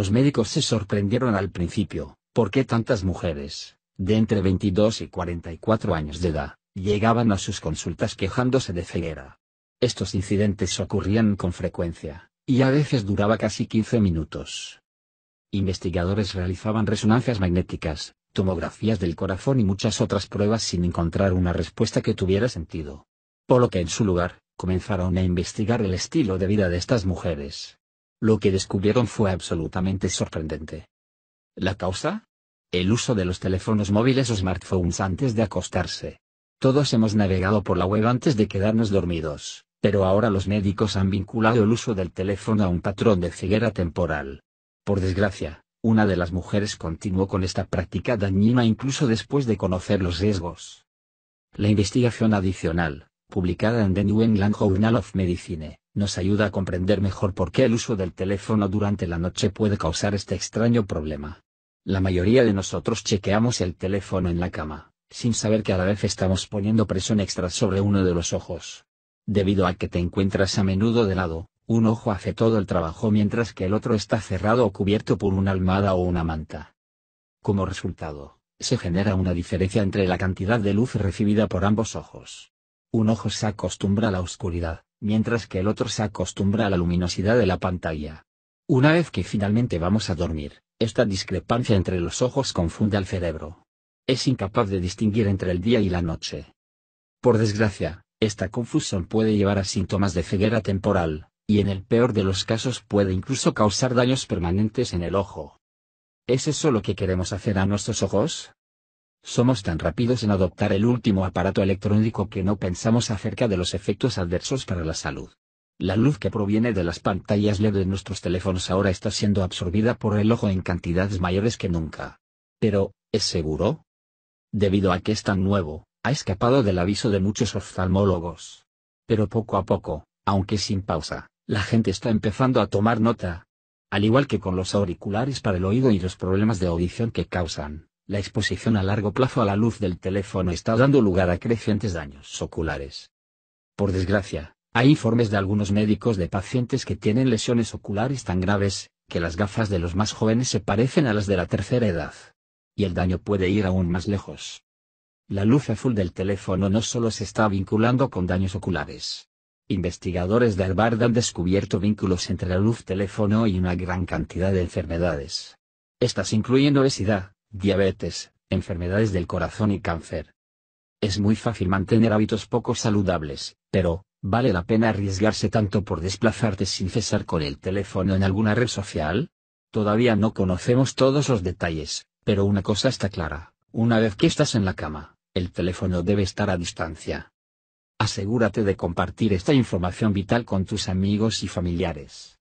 Los médicos se sorprendieron al principio, ¿por qué tantas mujeres, de entre 22 y 44 años de edad, llegaban a sus consultas quejándose de ceguera? Estos incidentes ocurrían con frecuencia, y a veces duraba casi 15 minutos. Investigadores realizaban resonancias magnéticas, tomografías del corazón y muchas otras pruebas sin encontrar una respuesta que tuviera sentido. Por lo que en su lugar, comenzaron a investigar el estilo de vida de estas mujeres, lo que descubrieron fue absolutamente sorprendente. ¿La causa? El uso de los teléfonos móviles o smartphones antes de acostarse. Todos hemos navegado por la web antes de quedarnos dormidos, pero ahora los médicos han vinculado el uso del teléfono a un patrón de ceguera temporal. Por desgracia, una de las mujeres continuó con esta práctica dañina incluso después de conocer los riesgos. La investigación adicional, publicada en The New England Journal of Medicine, nos ayuda a comprender mejor por qué el uso del teléfono durante la noche puede causar este extraño problema. La mayoría de nosotros chequeamos el teléfono en la cama, sin saber que a la vez estamos poniendo presión extra sobre uno de los ojos. Debido a que te encuentras a menudo de lado, un ojo hace todo el trabajo mientras que el otro está cerrado o cubierto por una almohada o una manta. Como resultado, se genera una diferencia entre la cantidad de luz recibida por ambos ojos. Un ojo se acostumbra a la oscuridad, mientras que el otro se acostumbra a la luminosidad de la pantalla. Una vez que finalmente vamos a dormir, esta discrepancia entre los ojos confunde al cerebro. Es incapaz de distinguir entre el día y la noche. Por desgracia, esta confusión puede llevar a síntomas de ceguera temporal, y en el peor de los casos puede incluso causar daños permanentes en el ojo. ¿Es eso lo que queremos hacer a nuestros ojos? Somos tan rápidos en adoptar el último aparato electrónico que no pensamos acerca de los efectos adversos para la salud. La luz que proviene de las pantallas LED de nuestros teléfonos ahora está siendo absorbida por el ojo en cantidades mayores que nunca. Pero, ¿es seguro? Debido a que es tan nuevo, ha escapado del aviso de muchos oftalmólogos. Pero poco a poco, aunque sin pausa, la gente está empezando a tomar nota. Al igual que con los auriculares para el oído y los problemas de audición que causan. La exposición a largo plazo a la luz del teléfono está dando lugar a crecientes daños oculares. Por desgracia, hay informes de algunos médicos de pacientes que tienen lesiones oculares tan graves, que las gafas de los más jóvenes se parecen a las de la tercera edad. Y el daño puede ir aún más lejos. La luz azul del teléfono no solo se está vinculando con daños oculares. Investigadores de Harvard han descubierto vínculos entre la luz teléfono y una gran cantidad de enfermedades. Estas incluyen obesidad, diabetes, enfermedades del corazón y cáncer. Es muy fácil mantener hábitos poco saludables, pero, ¿vale la pena arriesgarse tanto por desplazarte sin cesar con el teléfono en alguna red social? Todavía no conocemos todos los detalles, pero una cosa está clara, una vez que estás en la cama, el teléfono debe estar a distancia. Asegúrate de compartir esta información vital con tus amigos y familiares.